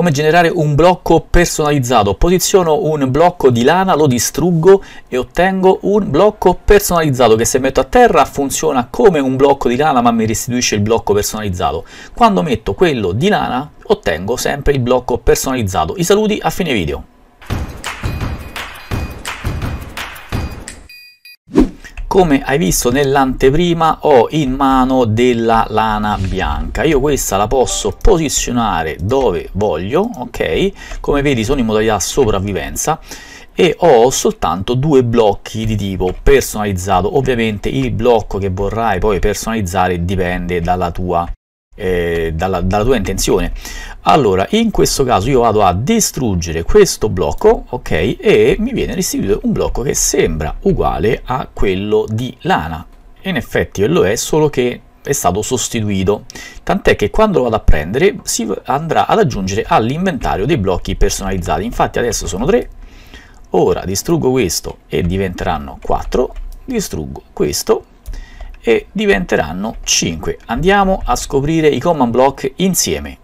Come generare un blocco personalizzato? Posiziono un blocco di lana, lo distruggo e ottengo un blocco personalizzato che se metto a terra funziona come un blocco di lana ma mi restituisce il blocco personalizzato. Quando metto quello di lana ottengo sempre il blocco personalizzato. I saluti a fine video. come hai visto nell'anteprima ho in mano della lana bianca io questa la posso posizionare dove voglio ok come vedi sono in modalità sopravvivenza e ho soltanto due blocchi di tipo personalizzato ovviamente il blocco che vorrai poi personalizzare dipende dalla tua eh, dalla, dalla tua intenzione. Allora, in questo caso io vado a distruggere questo blocco, ok, e mi viene restituito un blocco che sembra uguale a quello di lana. In effetti lo è, solo che è stato sostituito tant'è che quando lo vado a prendere si andrà ad aggiungere all'inventario dei blocchi personalizzati infatti adesso sono tre ora distruggo questo e diventeranno 4 distruggo questo e diventeranno 5. Andiamo a scoprire i command block insieme.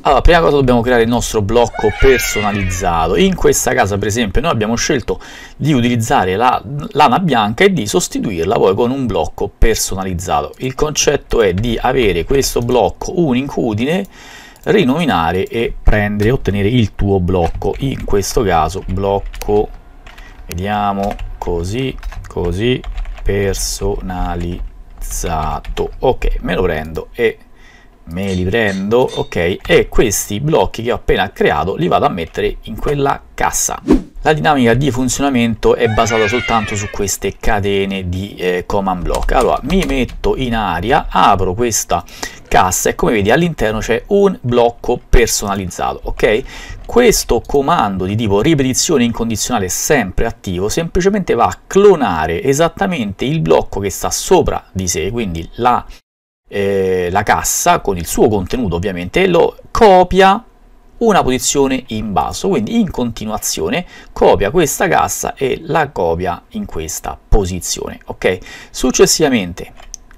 Allora, prima cosa dobbiamo creare il nostro blocco personalizzato. In questa casa, per esempio, noi abbiamo scelto di utilizzare la lana bianca e di sostituirla poi con un blocco personalizzato. Il concetto è di avere questo blocco unincudine, rinominare e prendere, e ottenere il tuo blocco. In questo caso, blocco, vediamo, così, così, personalizzato ok me lo prendo e me li prendo ok e questi blocchi che ho appena creato li vado a mettere in quella cassa la dinamica di funzionamento è basata soltanto su queste catene di eh, command block allora mi metto in aria apro questa cassa e come vedi all'interno c'è un blocco personalizzato, ok? Questo comando di tipo ripetizione incondizionale sempre attivo semplicemente va a clonare esattamente il blocco che sta sopra di sé, quindi la, eh, la cassa con il suo contenuto ovviamente, lo copia una posizione in basso, quindi in continuazione copia questa cassa e la copia in questa posizione, ok? Successivamente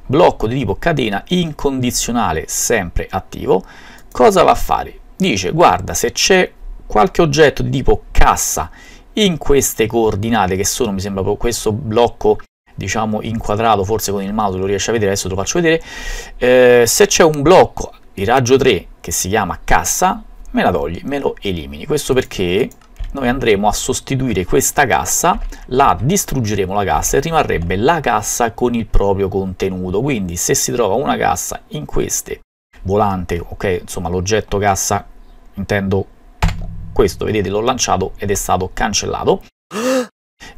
blocco di tipo catena incondizionale sempre attivo, cosa va a fare? Dice guarda se c'è qualche oggetto di tipo cassa in queste coordinate che sono, mi sembra questo blocco diciamo inquadrato, forse con il mouse lo riesci a vedere, adesso te lo faccio vedere, eh, se c'è un blocco di raggio 3 che si chiama cassa, me la togli, me lo elimini. Questo perché noi andremo a sostituire questa cassa, la distruggeremo la cassa e rimarrebbe la cassa con il proprio contenuto. Quindi se si trova una cassa in queste, volante, ok, insomma l'oggetto cassa, intendo questo, vedete l'ho lanciato ed è stato cancellato.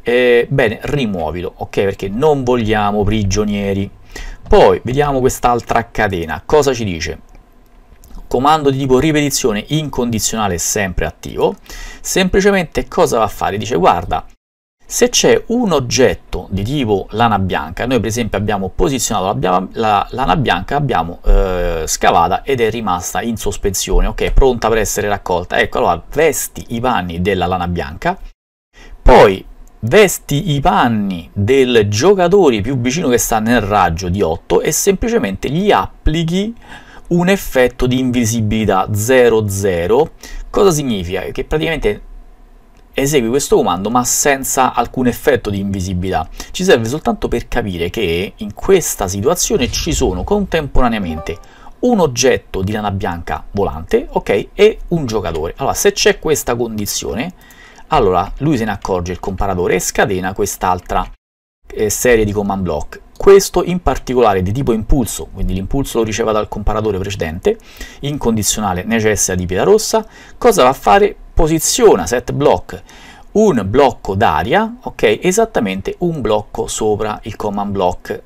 Eh, bene, rimuovilo, ok, perché non vogliamo prigionieri. Poi vediamo quest'altra catena, cosa ci dice? comando di tipo ripetizione incondizionale sempre attivo, semplicemente cosa va a fare? Dice guarda, se c'è un oggetto di tipo lana bianca, noi per esempio abbiamo posizionato la, la lana bianca, abbiamo eh, scavata ed è rimasta in sospensione, ok, pronta per essere raccolta. Ecco, allora vesti i panni della lana bianca, poi vesti i panni del giocatore più vicino che sta nel raggio di 8 e semplicemente gli applichi un effetto di invisibilità 00. Cosa significa? Che praticamente esegui questo comando ma senza alcun effetto di invisibilità. Ci serve soltanto per capire che in questa situazione ci sono contemporaneamente un oggetto di lana bianca volante, ok, e un giocatore. Allora, se c'è questa condizione, allora lui se ne accorge il comparatore e scatena quest'altra eh, serie di command block questo in particolare di tipo impulso, quindi l'impulso lo riceva dal comparatore precedente, incondizionale necessita di pietra rossa, cosa va a fare? Posiziona set block un blocco d'aria, ok, esattamente un blocco sopra il command block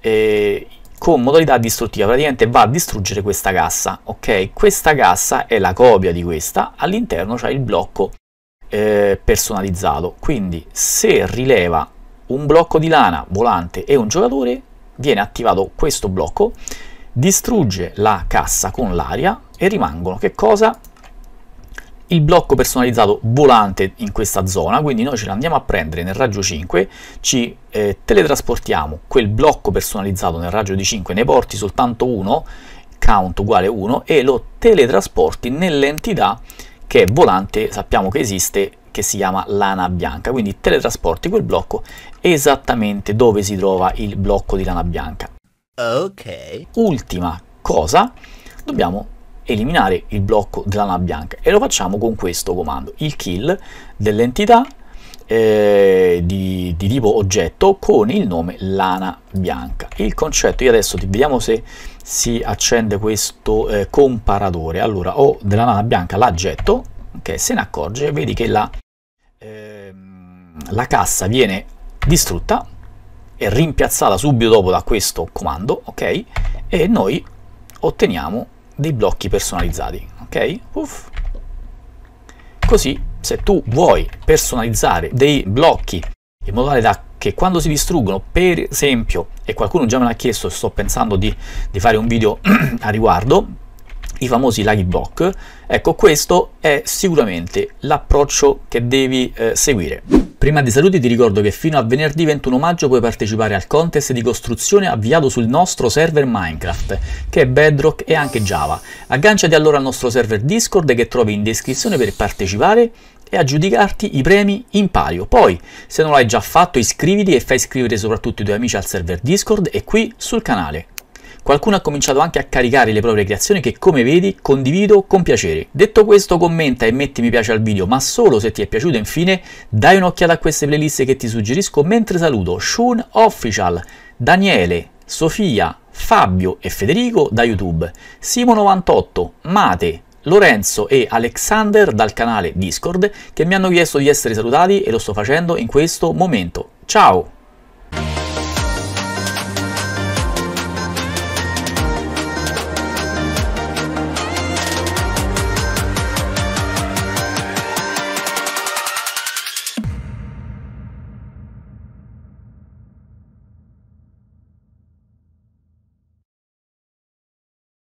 eh, con modalità distruttiva, praticamente va a distruggere questa cassa, ok? Questa cassa è la copia di questa, all'interno c'è il blocco eh, personalizzato, quindi se rileva un blocco di lana volante e un giocatore, viene attivato questo blocco, distrugge la cassa con l'aria e rimangono che cosa? il blocco personalizzato volante in questa zona, quindi noi ce l'andiamo a prendere nel raggio 5, ci eh, teletrasportiamo quel blocco personalizzato nel raggio di 5, ne porti soltanto uno, count uguale 1, e lo teletrasporti nell'entità che è volante sappiamo che esiste che si chiama lana bianca, quindi teletrasporti quel blocco esattamente dove si trova il blocco di lana bianca. Ok. Ultima cosa, dobbiamo eliminare il blocco della lana bianca e lo facciamo con questo comando, il kill dell'entità eh, di, di, tipo oggetto con il nome lana bianca. Il concetto, io adesso vediamo se si accende questo eh, comparatore. Allora ho della lana bianca l'aggetto, ok, se ne accorge, vedi che la ehm, la cassa viene distrutta e rimpiazzata subito dopo da questo comando, ok? E noi otteniamo dei blocchi personalizzati, ok? Uff. Così, se tu vuoi personalizzare dei blocchi in modo tale da che quando si distruggono, per esempio, e qualcuno già me l'ha chiesto, sto pensando di, di fare un video a riguardo, i famosi laghi block, ecco questo è sicuramente l'approccio che devi eh, seguire. Prima di saluti ti ricordo che fino a venerdì 21 maggio puoi partecipare al contest di costruzione avviato sul nostro server Minecraft, che è Bedrock e anche Java. Agganciati allora al nostro server Discord che trovi in descrizione per partecipare e aggiudicarti i premi in palio. Poi, se non l'hai già fatto, iscriviti e fai iscrivere soprattutto i tuoi amici al server Discord e qui sul canale. Qualcuno ha cominciato anche a caricare le proprie creazioni che come vedi condivido con piacere. Detto questo commenta e metti mi piace al video ma solo se ti è piaciuto infine dai un'occhiata a queste playlist che ti suggerisco mentre saluto Shun Official, Daniele, Sofia, Fabio e Federico da YouTube, Simo98, Mate, Lorenzo e Alexander dal canale Discord che mi hanno chiesto di essere salutati e lo sto facendo in questo momento. Ciao!